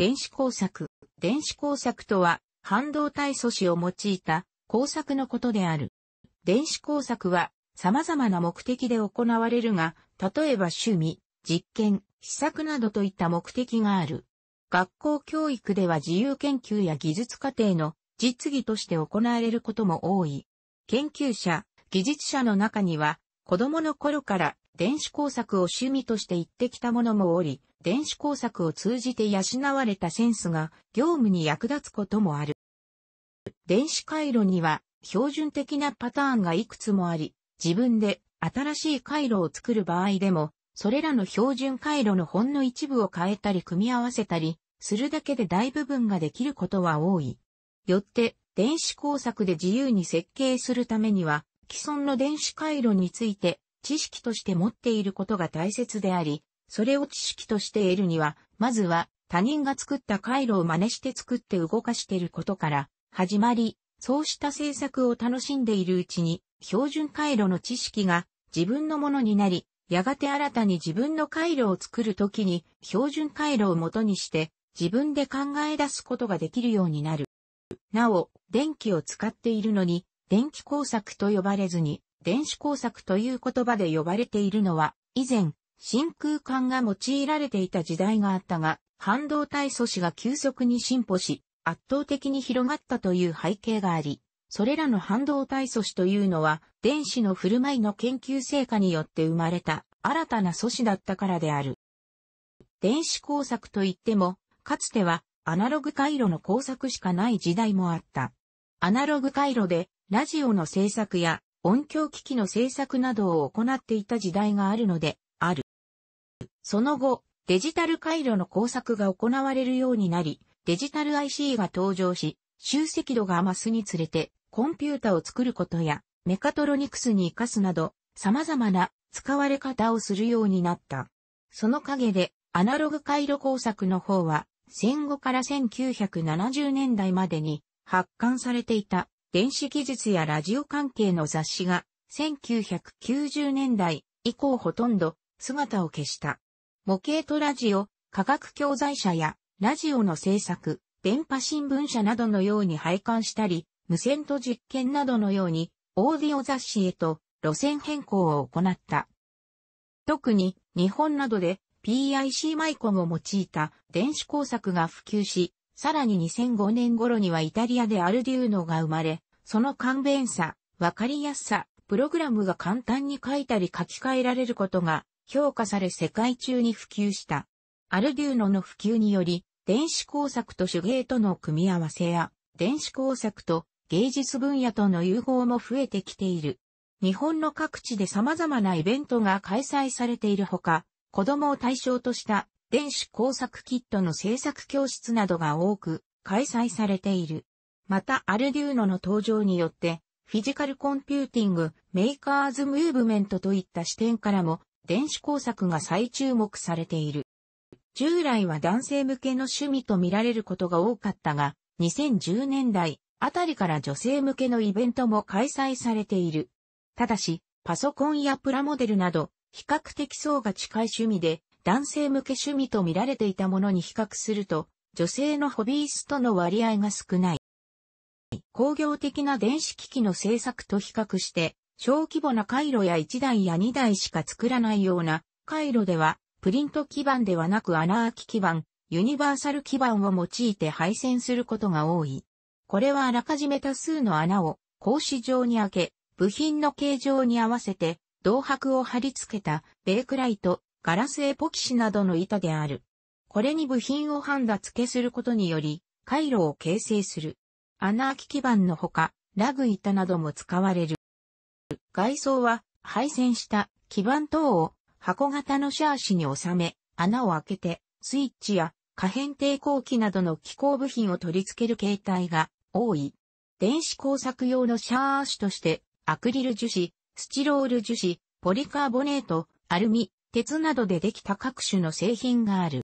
電子工作。電子工作とは、半導体素子を用いた工作のことである。電子工作は、様々な目的で行われるが、例えば趣味、実験、試作などといった目的がある。学校教育では自由研究や技術課程の実技として行われることも多い。研究者、技術者の中には、子供の頃から電子工作を趣味として行ってきた者もおり、電子工作を通じて養われたセンスが業務に役立つこともある。電子回路には標準的なパターンがいくつもあり、自分で新しい回路を作る場合でも、それらの標準回路のほんの一部を変えたり組み合わせたり、するだけで大部分ができることは多い。よって、電子工作で自由に設計するためには、既存の電子回路について知識として持っていることが大切であり、それを知識として得るには、まずは他人が作った回路を真似して作って動かしていることから始まり、そうした制作を楽しんでいるうちに、標準回路の知識が自分のものになり、やがて新たに自分の回路を作るときに、標準回路を元にして、自分で考え出すことができるようになる。なお、電気を使っているのに、電気工作と呼ばれずに、電子工作という言葉で呼ばれているのは、以前、真空管が用いられていた時代があったが、半導体素子が急速に進歩し、圧倒的に広がったという背景があり、それらの半導体素子というのは、電子の振る舞いの研究成果によって生まれた新たな素子だったからである。電子工作といっても、かつてはアナログ回路の工作しかない時代もあった。アナログ回路でラジオの制作や音響機器の製作などを行っていた時代があるので、ある。その後、デジタル回路の工作が行われるようになり、デジタル IC が登場し、集積度が増すにつれて、コンピュータを作ることや、メカトロニクスに活かすなど、様々な使われ方をするようになった。その陰で、アナログ回路工作の方は、戦後から1970年代までに発刊されていた電子技術やラジオ関係の雑誌が1990年代以降ほとんど姿を消した。模型とラジオ、科学教材社やラジオの制作、電波新聞社などのように配管したり、無線と実験などのようにオーディオ雑誌へと路線変更を行った。特に日本などで PIC マイコンを用いた電子工作が普及し、さらに2005年頃にはイタリアでアルデューノが生まれ、その勘弁さ、わかりやすさ、プログラムが簡単に書いたり書き換えられることが評価され世界中に普及した。アルデューノの普及により、電子工作と手芸との組み合わせや、電子工作と芸術分野との融合も増えてきている。日本の各地で様々なイベントが開催されているほか、子供を対象とした電子工作キットの制作教室などが多く開催されている。またアルデューノの登場によって、フィジカルコンピューティング、メーカーズムーブメントといった視点からも、電子工作が再注目されている。従来は男性向けの趣味と見られることが多かったが、2010年代あたりから女性向けのイベントも開催されている。ただし、パソコンやプラモデルなど、比較的層が近い趣味で、男性向け趣味と見られていたものに比較すると、女性のホビーストの割合が少ない。工業的な電子機器の製作と比較して、小規模な回路や1台や2台しか作らないような回路では、プリント基板ではなく穴開き基板、ユニバーサル基板を用いて配線することが多い。これはあらかじめ多数の穴を格子状に開け、部品の形状に合わせて銅箔を貼り付けたベークライト、ガラスエポキシなどの板である。これに部品をハンダ付けすることにより、回路を形成する。穴開き基板のほか、ラグ板なども使われる。外装は配線した基板等を箱型のシャーシに収め、穴を開けてスイッチや可変抵抗器などの機構部品を取り付ける形態が多い。電子工作用のシャーシとしてアクリル樹脂、スチロール樹脂、ポリカーボネート、アルミ、鉄などでできた各種の製品がある。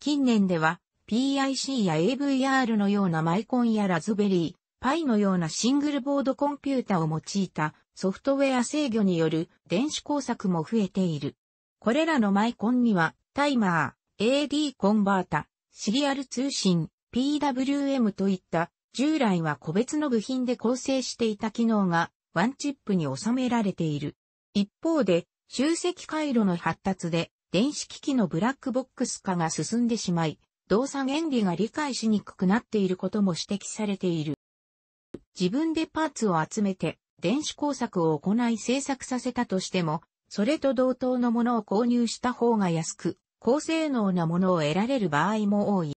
近年では PIC や AVR のようなマイコンやラズベリー、パイのようなシングルボードコンピュータを用いたソフトウェア制御による電子工作も増えている。これらのマイコンにはタイマー、AD コンバータ、シリアル通信、PWM といった従来は個別の部品で構成していた機能がワンチップに収められている。一方で集積回路の発達で、電子機器のブラックボックス化が進んでしまい、動作原理が理解しにくくなっていることも指摘されている。自分でパーツを集めて、電子工作を行い制作させたとしても、それと同等のものを購入した方が安く、高性能なものを得られる場合も多い。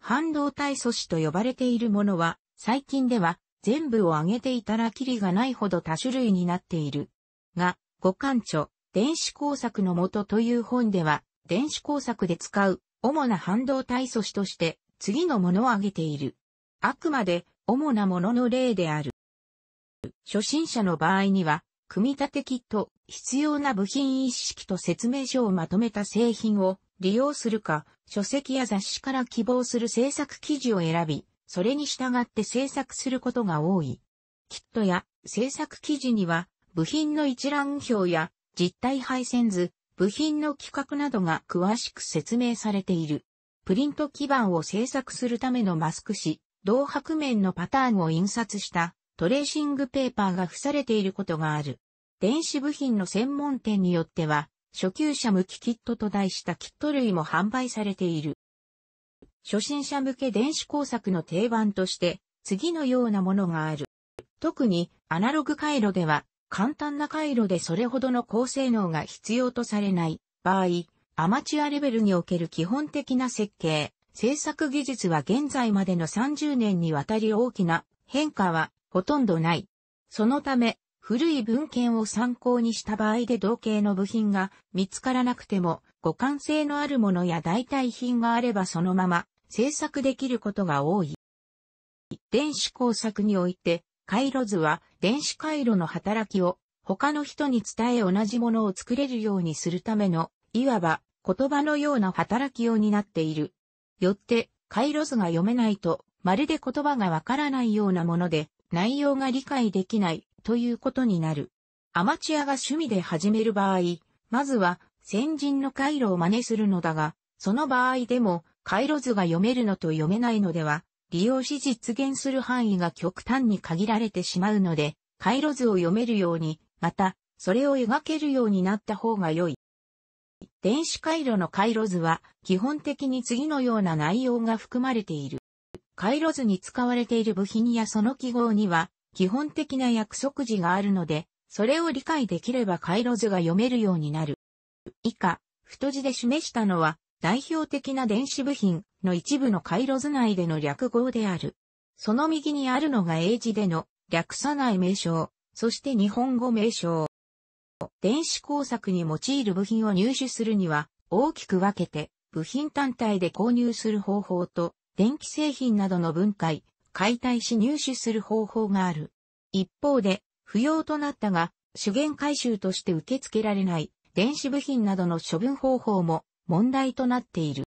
半導体素子と呼ばれているものは、最近では全部を上げていたらキリがないほど多種類になっている。が、五感著、電子工作のもという本では、電子工作で使う主な半導体素子として次のものを挙げている。あくまで主なものの例である。初心者の場合には、組み立てキット、必要な部品一式と説明書をまとめた製品を利用するか、書籍や雑誌から希望する制作記事を選び、それに従って制作することが多い。キットや制作記事には部品の一覧表や実体配線図、部品の規格などが詳しく説明されている。プリント基板を製作するためのマスク紙、同白面のパターンを印刷したトレーシングペーパーが付されていることがある。電子部品の専門店によっては、初級者向きキットと題したキット類も販売されている。初心者向け電子工作の定番として、次のようなものがある。特に、アナログ回路では、簡単な回路でそれほどの高性能が必要とされない場合、アマチュアレベルにおける基本的な設計、制作技術は現在までの30年にわたり大きな変化はほとんどない。そのため、古い文献を参考にした場合で同型の部品が見つからなくても、互換性のあるものや代替品があればそのまま制作できることが多い。電子工作において回路図は電子回路の働きを他の人に伝え同じものを作れるようにするための、いわば言葉のような働きを担っている。よって、回路図が読めないと、まるで言葉がわからないようなもので、内容が理解できないということになる。アマチュアが趣味で始める場合、まずは先人の回路を真似するのだが、その場合でも回路図が読めるのと読めないのでは利用し実現する範囲が極端に限られてしまうので、回路図を読めるように、また、それを描けるようになった方が良い。電子回路の回路図は、基本的に次のような内容が含まれている。回路図に使われている部品やその記号には、基本的な約束時があるので、それを理解できれば回路図が読めるようになる。以下、太字で示したのは、代表的な電子部品、の一部の回路図内での略語である。その右にあるのが英字での略さない名称、そして日本語名称。電子工作に用いる部品を入手するには、大きく分けて、部品単体で購入する方法と、電気製品などの分解、解体し入手する方法がある。一方で、不要となったが、資源回収として受け付けられない、電子部品などの処分方法も問題となっている。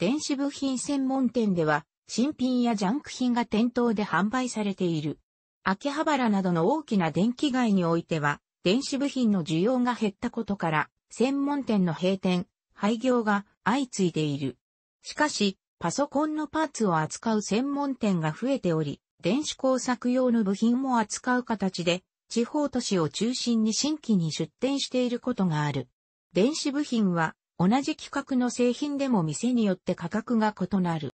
電子部品専門店では、新品やジャンク品が店頭で販売されている。秋葉原などの大きな電気街においては、電子部品の需要が減ったことから、専門店の閉店、廃業が相次いでいる。しかし、パソコンのパーツを扱う専門店が増えており、電子工作用の部品も扱う形で、地方都市を中心に新規に出店していることがある。電子部品は同じ規格の製品でも店によって価格が異なる。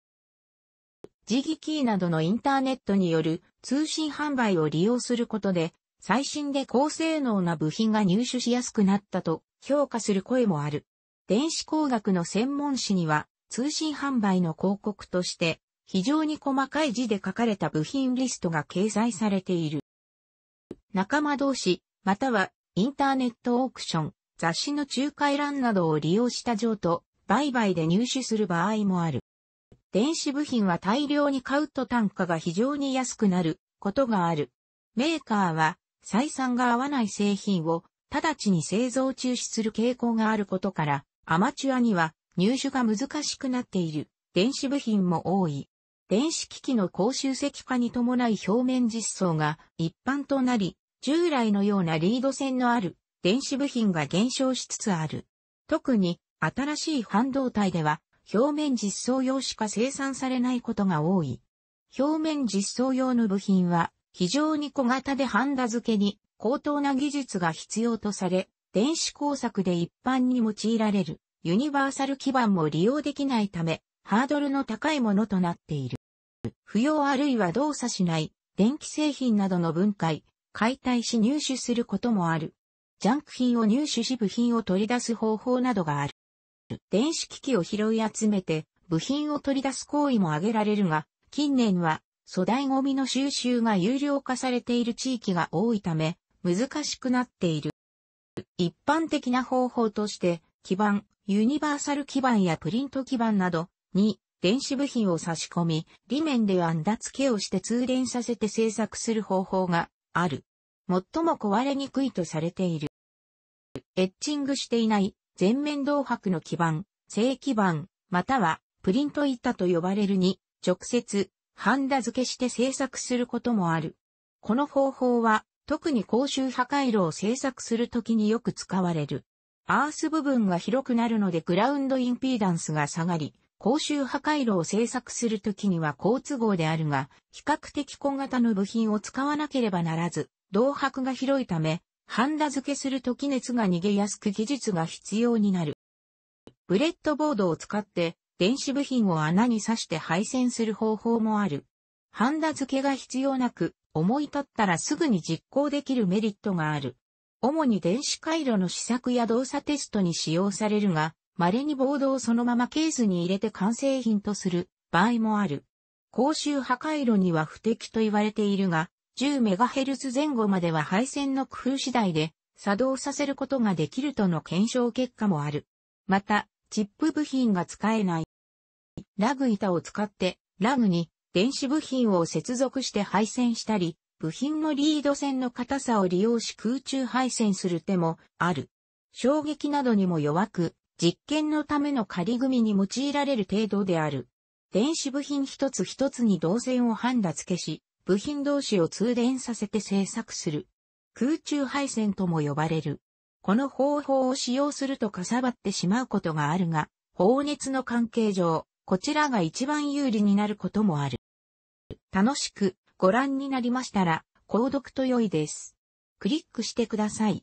ジギキーなどのインターネットによる通信販売を利用することで、最新で高性能な部品が入手しやすくなったと評価する声もある。電子工学の専門誌には、通信販売の広告として、非常に細かい字で書かれた部品リストが掲載されている。仲間同士、またはインターネットオークション、雑誌の仲介欄などを利用した譲渡、売買で入手する場合もある。電子部品は大量に買うと単価が非常に安くなることがある。メーカーは採算が合わない製品を直ちに製造中止する傾向があることから、アマチュアには入手が難しくなっている電子部品も多い。電子機器の高集積化に伴い表面実装が一般となり、従来のようなリード線のある電子部品が減少しつつある。特に新しい半導体では表面実装用しか生産されないことが多い。表面実装用の部品は非常に小型でハンダ付けに高等な技術が必要とされ、電子工作で一般に用いられるユニバーサル基板も利用できないため、ハードルの高いものとなっている。不要あるいは動作しない電気製品などの分解、解体し入手することもある。ジャンク品を入手し部品を取り出す方法などがある。電子機器を拾い集めて部品を取り出す行為も挙げられるが、近年は粗大ゴミの収集が有料化されている地域が多いため、難しくなっている。一般的な方法として、基板、ユニバーサル基板やプリント基板などに電子部品を差し込み、裏面であンダ付けをして通電させて製作する方法がある。最も壊れにくいとされている。エッチングしていない全面銅箔の基板、正基板、またはプリント板と呼ばれるに直接ハンダ付けして製作することもある。この方法は特に高周波回路を製作するときによく使われる。アース部分が広くなるのでグラウンドインピーダンスが下がり、高周波回路を製作するときには好都合であるが、比較的小型の部品を使わなければならず、銅箔が広いため、ハンダ付けするとき熱が逃げやすく技術が必要になる。ブレッドボードを使って電子部品を穴に刺して配線する方法もある。ハンダ付けが必要なく、思い立ったらすぐに実行できるメリットがある。主に電子回路の試作や動作テストに使用されるが、稀にボードをそのままケースに入れて完成品とする場合もある。高周波回路には不適と言われているが、10MHz 前後までは配線の工夫次第で作動させることができるとの検証結果もある。また、チップ部品が使えない。ラグ板を使ってラグに電子部品を接続して配線したり、部品のリード線の硬さを利用し空中配線する手もある。衝撃などにも弱く、実験のための仮組みに用いられる程度である。電子部品一つ一つに導線をハンダ付けし、部品同士を通電させて製作する。空中配線とも呼ばれる。この方法を使用するとかさばってしまうことがあるが、放熱の関係上、こちらが一番有利になることもある。楽しくご覧になりましたら、購読と良いです。クリックしてください。